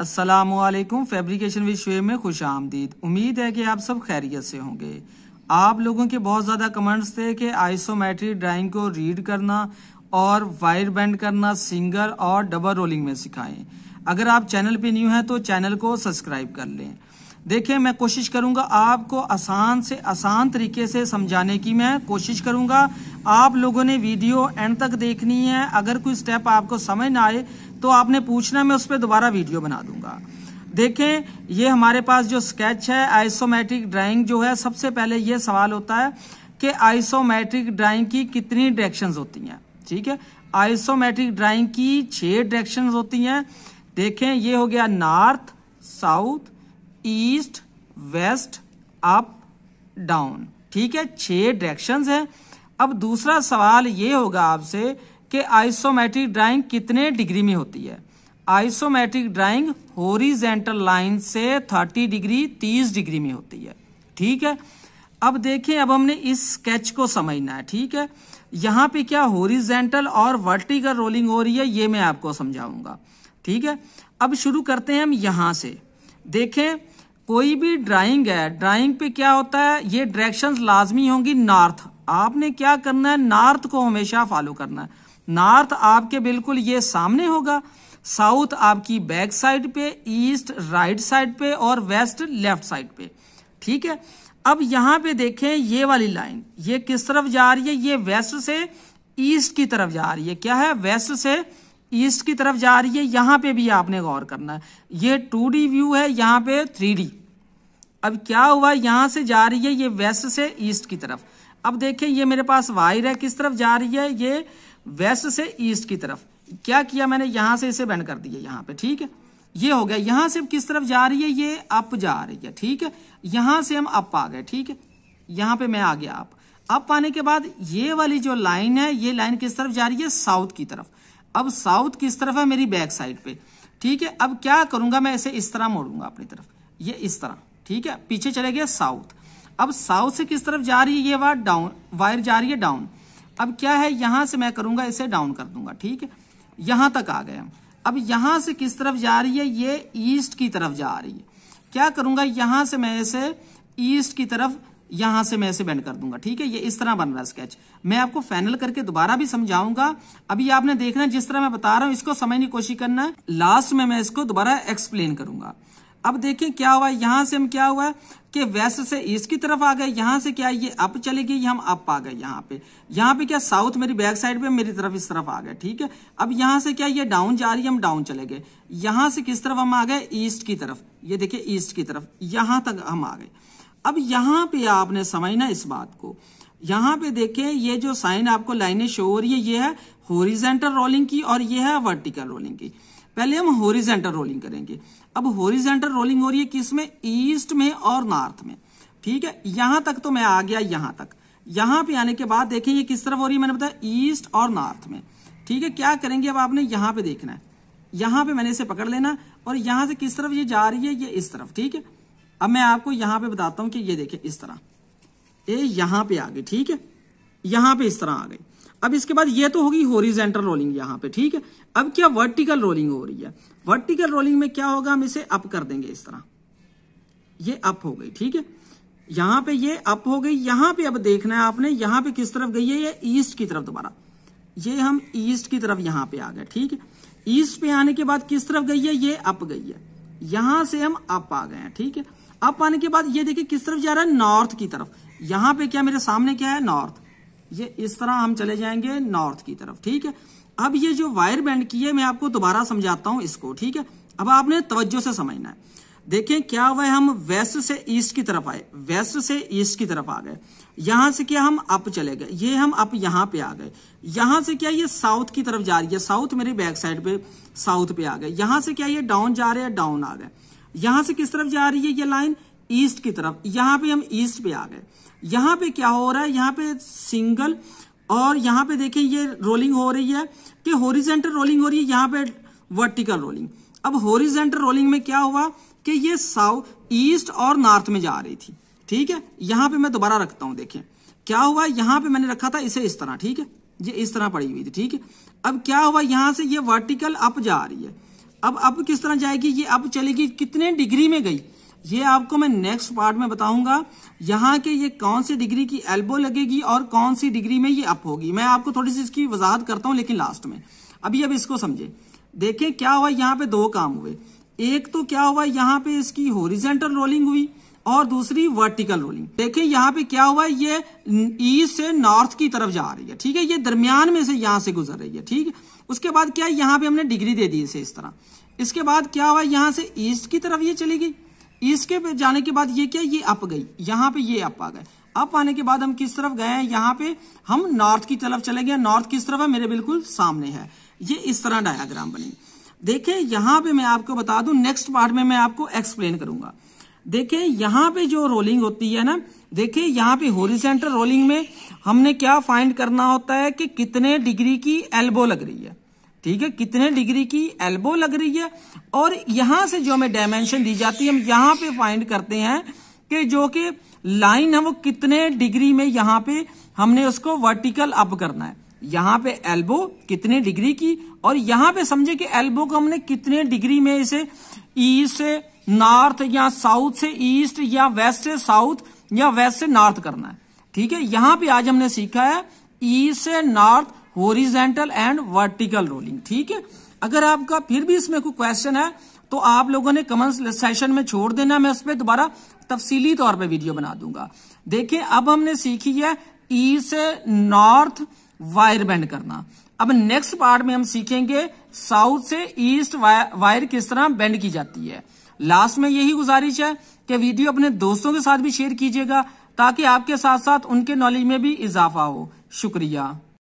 असलकुम fabrication with Shoaib में खुश आमदीद उम्मीद है कि आप सब खैरियत से होंगे आप लोगों के बहुत ज़्यादा कमेंट्स थे कि आइसोमेट्रिक ड्राइंग को रीड करना और वायर बैंड करना सिंगल और डबल रोलिंग में सिखाएं अगर आप चैनल पे न्यू हैं तो चैनल को सब्सक्राइब कर लें देखिए मैं कोशिश करूंगा आपको आसान से आसान तरीके से समझाने की मैं कोशिश करूंगा आप लोगों ने वीडियो एंड तक देखनी है अगर कोई स्टेप आपको समझ ना आए तो आपने पूछना मैं उस पर दोबारा वीडियो बना दूंगा देखें ये हमारे पास जो स्केच है आइसोमेट्रिक ड्राइंग जो है सबसे पहले ये सवाल होता है कि आइसोमेट्रिक ड्राइंग की कितनी डायरेक्शंस होती हैं ठीक है आइसोमेट्रिक ड्राइंग की छह डायरेक्शंस होती हैं देखें ये हो गया north south east west up down ठीक है छह डायरेक्शंस हैं अब दूसरा सवाल ये होगा आपसे कि आइसोमेट्रिक ड्राइंग कितने डिग्री में होती है आइसोमेट्रिक ड्राइंग होरिजेंटल लाइन से 30 डिग्री 30 डिग्री में होती है ठीक है अब देखें अब हमने इस स्केच को समझना है ठीक है यहाँ पे क्या होरिजेंटल और वर्टिकल रोलिंग हो रही है ये मैं आपको समझाऊंगा ठीक है अब शुरू करते हैं हम यहां से देखें कोई भी ड्राइंग है ड्राइंग पे क्या होता है ये डायरेक्शंस लाजमी होंगी नॉर्थ आपने क्या करना है नॉर्थ को हमेशा फॉलो करना है नॉर्थ आपके बिल्कुल ये सामने होगा साउथ आपकी बैक साइड पे ईस्ट राइट साइड पे और वेस्ट लेफ्ट साइड पे ठीक है अब यहां पे देखें ये वाली लाइन ये किस तरफ जा रही है ये वेस्ट से ईस्ट की तरफ जा रही है क्या है वेस्ट से ईस्ट की तरफ जा रही है यहाँ पे भी आपने गौर करना है ये टू व्यू है यहाँ पे थ्री अब क्या हुआ यहाँ से जा रही है ये वेस्ट से ईस्ट की तरफ अब देखें ये मेरे पास वायर है किस तरफ जा रही है ये वेस्ट से ईस्ट की तरफ क्या किया मैंने यहाँ से इसे बैंड कर दिया यहाँ पे ठीक है ये हो गया यहाँ से किस तरफ जा रही है ये अप जा रही है ठीक है यहाँ से हम अप आ गए ठीक है यहाँ पे मैं आ गया अप अप आने के बाद ये वाली जो लाइन है ये लाइन किस तरफ जा रही है साउथ की तरफ अब साउथ किस तरफ है मेरी बैक साइड पे ठीक है अब क्या करूंगा मैं इसे इस तरह मोड़ूंगा अपनी तरफ ये इस तरह ठीक है पीछे चले गया साउथ अब साउथ से किस तरफ जा रही है ये वायर डाउन वायर जा रही है डाउन अब क्या है यहां से मैं करूंगा इसे डाउन कर दूंगा ठीक है यहां तक आ गए अब यहां से किस तरफ जा रही है ये ईस्ट की तरफ जा रही है क्या करूंगा यहां से मैं इसे ईस्ट की तरफ यहां से मैं ऐसे बैंड कर दूंगा ठीक है ये इस तरह बन रहा है स्केच मैं आपको फाइनल करके दोबारा भी समझाऊंगा अभी आपने देखना है जिस तरह मैं बता रहा हूं इसको समझने की कोशिश करना है लास्ट में मैं इसको दोबारा एक्सप्लेन करूंगा अब देखिए क्या हुआ यहां से हम क्या हुआ कि वेस्ट से ईस्ट की तरफ आ गए यहां से क्या ये अप चलेगी हम अप आ गए यहाँ पे यहाँ पे क्या साउथ मेरी बैक साइड पे मेरी तरफ इस तरफ आ गए ठीक है अब यहां से क्या ये डाउन जा रही है हम डाउन चले गए यहां से किस तरफ हम आ गए ईस्ट की तरफ ये देखिए ईस्ट की तरफ यहां तक हम आ गए अब यहां पे आपने समझना इस बात को यहां पे देखें ये जो साइन आपको लाइनें शो हो रही है ये है होरिजेंटल रोलिंग की और ये है वर्टिकल रोलिंग की पहले हम होरिजेंटल रोलिंग करेंगे अब होरिजेंटल रोलिंग हो रही है किसमें ईस्ट में और नॉर्थ में ठीक है यहां तक तो मैं आ गया यहां तक यहां पे आने के बाद देखें ये किस तरफ हो रही है मैंने बताया ईस्ट और नॉर्थ में ठीक है क्या करेंगे अब आपने यहां पे देखना है यहां पे मैंने इसे पकड़ लेना और यहां से किस तरफ ये जा रही है ये इस तरफ ठीक है अब मैं आपको यहां पे बताता हूं कि ये देखे इस तरह ये यहां पे आ गई ठीक है यहां पे इस तरह आ गई अब इसके बाद ये तो होगी होरिजेंटल रोलिंग यहां पे ठीक है अब क्या वर्टिकल रोलिंग हो रही है वर्टिकल रोलिंग में क्या होगा हम इसे अप कर देंगे इस तरह ये अप हो गई ठीक है यहां पे ये अप हो गई यहां पे अब देखना है आपने यहां पे किस तरफ गई है ये ईस्ट की तरफ दोबारा ये हम ईस्ट की तरफ यहां पे आ गए ठीक है ईस्ट पे आने के बाद किस तरफ गई है ये अप गई है यहां से हम अप आ गए ठीक है अब आने के बाद ये देखिए किस तरफ जा रहा है नॉर्थ की तरफ यहां पे क्या मेरे सामने क्या है नॉर्थ ये इस तरह हम चले जाएंगे नॉर्थ की तरफ ठीक है अब ये जो वायर बैंड की है मैं आपको दोबारा समझाता हूं इसको ठीक है अब आपने तवज्जो से समझना है देखें क्या हुआ हम वेस्ट से ईस्ट की तरफ आए वेस्ट से ईस्ट की तरफ आ गए यहां से क्या हम अप चले गए ये हम अप यहां पे आ गए यहां से क्या ये साउथ की तरफ जा रही है साउथ मेरी बैक साइड पे साउथ पे आ गए यहां से क्या ये डाउन जा रहे हैं डाउन आ गए यहां से किस तरफ जा रही है ये लाइन ईस्ट की तरफ यहां पे हम ईस्ट पे आ गए यहां पे क्या हो रहा है यहां पे सिंगल और यहां पे देखें ये रोलिंग हो रही है कि होरिजेंटल रोलिंग हो रही है यहां पे वर्टिकल रोलिंग अब होरिजेंटल रोलिंग में क्या हुआ कि ये साउथ ईस्ट और नॉर्थ में जा रही थी ठीक है यहां पे मैं दोबारा रखता हूं देखें क्या हुआ यहां पे मैंने रखा था इसे इस तरह ठीक है ये इस तरह पड़ी हुई थी ठीक है अब क्या हुआ यहां से ये वर्टिकल अप जा रही है अब अब किस तरह जाएगी ये अब चलेगी कितने डिग्री में गई ये आपको मैं नेक्स्ट पार्ट में बताऊंगा यहाँ के ये कौन सी डिग्री की एल्बो लगेगी और कौन सी डिग्री में ये अप होगी मैं आपको थोड़ी सी इसकी वजाहत करता हूँ लेकिन लास्ट में अभी अब इसको समझे देखें क्या हुआ यहाँ पे दो काम हुए एक तो क्या हुआ यहाँ पे इसकी होरिजेंटल रोलिंग हुई और दूसरी वर्टिकल रोलिंग देखिए यहाँ पे क्या हुआ ये ईस्ट e से नॉर्थ की तरफ जा रही है ठीक है ये दरमियान में से यहाँ से गुजर रही है ठीक उसके बाद क्या यहाँ पे हमने डिग्री दे दी इसे इस तरह इसके बाद क्या हुआ यहाँ से ईस्ट की तरफ ये चली गई ईस्ट के जाने के बाद ये क्या ये अप गई यहाँ पे ये अप आ गए अप आने के बाद हम किस तरफ गए हैं यहाँ पे हम नॉर्थ की तरफ चले गए नॉर्थ किस तरफ है मेरे बिल्कुल सामने है ये इस तरह डायाग्राम बनेगी देखिये यहाँ पे मैं आपको बता दूं नेक्स्ट पार्ट में मैं आपको एक्सप्लेन करूंगा देखिये यहाँ पे जो रोलिंग होती है ना देखिये यहाँ पे होरिसेंटल रोलिंग में हमने क्या फाइंड करना होता है कि कितने डिग्री की एल्बो लग रही है ठीक है कितने डिग्री की एल्बो लग रही है और यहां से जो हमें डायमेंशन दी जाती है हम यहां पे फाइंड करते हैं कि जो कि लाइन है वो कितने डिग्री में यहां पे हमने उसको वर्टिकल अप करना है यहां पे एल्बो कितने डिग्री की और यहां पे समझे कि एल्बो को हमने कितने डिग्री में इसे ई e से नॉर्थ या साउथ से ईस्ट या वेस्ट से साउथ या वेस्ट से नॉर्थ करना है ठीक है यहां पे आज हमने सीखा है ईस्ट से north horizontal and vertical rolling ठीक है अगर आपका फिर भी इसमें कोई क्वेश्चन है तो आप लोगों ने कमेंट सेशन में छोड़ देना मैं उस पर दोबारा तफसीली तौर पर वीडियो बना दूंगा देखिये अब हमने सीखी है ई से नॉर्थ वायर बैंड करना अब नेक्स्ट पार्ट में हम सीखेंगे साउथ से ईस्ट वायर किस तरह बैंड की जाती है लास्ट में यही गुजारिश है कि वीडियो अपने दोस्तों के साथ भी शेयर कीजिएगा ताकि आपके साथ साथ उनके नॉलेज में भी इजाफा हो शुक्रिया